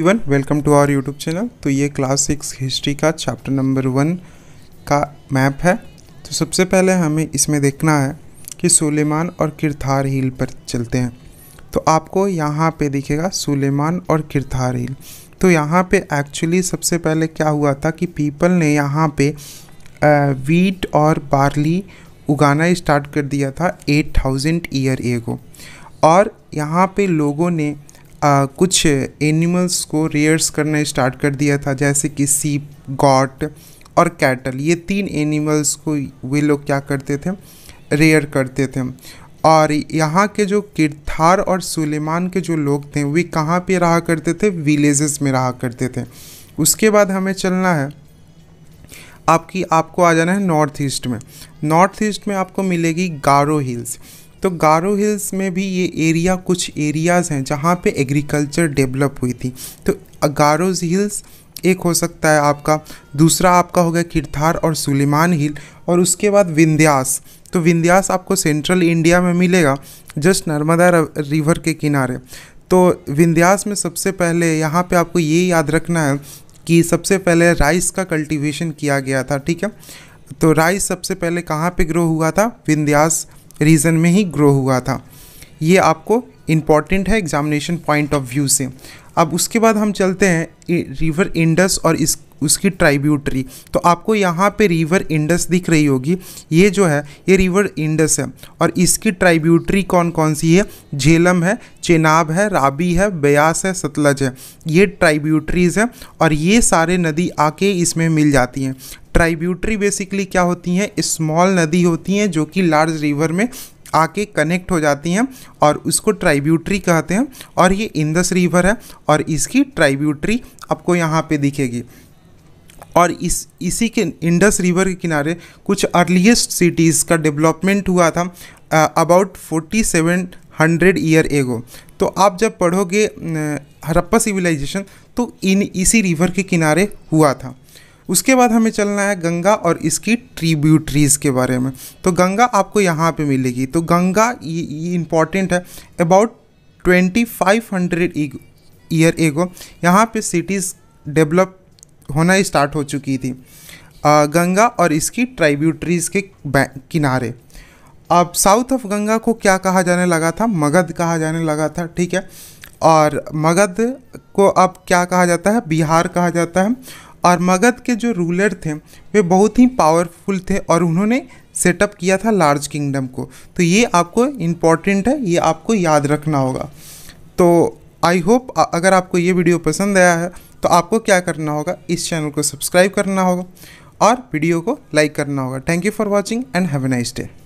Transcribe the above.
even welcome to our YouTube channel तो ये class six history का चैप्टर नंबर वन का मैप है तो सबसे पहले हमें इसमें देखना है कि सुलेमान और किरथार हिल पर चलते हैं तो आपको यहाँ पे दिखेगा सुलेमान और किरथार हिल तो यहाँ पे एक्चुअली सबसे पहले क्या हुआ था कि पीपल ने यहाँ पे वीट और बार्ली उगाना स्टार्ट कर दिया था एट थाउजेंड ईयर एगो और यहाँ पर लोगों ने आ, कुछ एनिमल्स को रेयर्स करना स्टार्ट कर दिया था जैसे कि सीप गॉट और कैटल ये तीन एनिमल्स को वे लोग क्या करते थे रेयर करते थे और यहाँ के जो किरथार और सुलेमान के जो लोग थे वे कहाँ पे रहा करते थे विलेजेस में रहा करते थे उसके बाद हमें चलना है आपकी आपको आ जाना है नॉर्थ ईस्ट में नॉर्थ ईस्ट में आपको मिलेगी गारो हिल्स तो गारो हिल्स में भी ये एरिया कुछ एरियाज़ हैं जहाँ पे एग्रीकल्चर डेवलप हुई थी तो गारोज हिल्स एक हो सकता है आपका दूसरा आपका हो गया किरथार और सुलेमान हिल और उसके बाद विंध्यास तो विंध्यास आपको सेंट्रल इंडिया में मिलेगा जस्ट नर्मदा रिवर के किनारे तो विंध्यास में सबसे पहले यहाँ पे आपको ये याद रखना है कि सबसे पहले राइस का कल्टीवेशन किया गया था ठीक है तो राइस सबसे पहले कहाँ पे ग्रो हुआ था विंध्यास रीज़न में ही ग्रो हुआ था ये आपको इम्पॉर्टेंट है एग्जामिनेशन पॉइंट ऑफ व्यू से अब उसके बाद हम चलते हैं रिवर इंडस और इस उसकी ट्राइब्यूटरी तो आपको यहाँ पे रिवर इंडस दिख रही होगी ये जो है ये रिवर इंडस है और इसकी ट्राइब्यूटरी कौन कौन सी है झेलम है चेनाब है राबी है ब्यास है सतलज है ये ट्राइब्यूटरीज़ हैं और ये सारे नदी आके इसमें मिल जाती हैं ट्राइब्यूटरी बेसिकली क्या होती हैं स्मॉल नदी होती हैं जो कि लार्ज रिवर में आके कनेक्ट हो जाती हैं और उसको ट्राइब्यूटरी कहते हैं और ये इंदस रिवर है और इसकी ट्राइब्यूटरी आपको यहाँ पे दिखेगी और इस इसी के इंडस रिवर के किनारे कुछ अर्लीस्ट सिटीज़ का डेवलपमेंट हुआ था about forty seven hundred year ago तो आप जब पढ़ोगे हरप्पा सिविलाइजेशन तो इन इसी रिवर के किनारे हुआ था उसके बाद हमें चलना है गंगा और इसकी ट्रीब्यूटरीज के बारे में तो गंगा आपको यहाँ पे मिलेगी तो गंगा ये, इंपॉर्टेंट इम्पॉर्टेंट है about twenty five hundred year ago यहाँ पे सिटीज़ डेवलप होना स्टार्ट हो चुकी थी आ, गंगा और इसकी ट्राइब्यूटरीज के किनारे अब साउथ ऑफ गंगा को क्या कहा जाने लगा था मगध कहा जाने लगा था ठीक है और मगध को अब क्या कहा जाता है बिहार कहा जाता है और मगध के जो रूलर थे वे बहुत ही पावरफुल थे और उन्होंने सेटअप किया था लार्ज किंगडम को तो ये आपको इम्पॉर्टेंट है ये आपको याद रखना होगा तो आई होप अगर आपको ये वीडियो पसंद आया है तो आपको क्या करना होगा इस चैनल को सब्सक्राइब करना होगा और वीडियो को लाइक करना होगा thank you for watching and have a nice day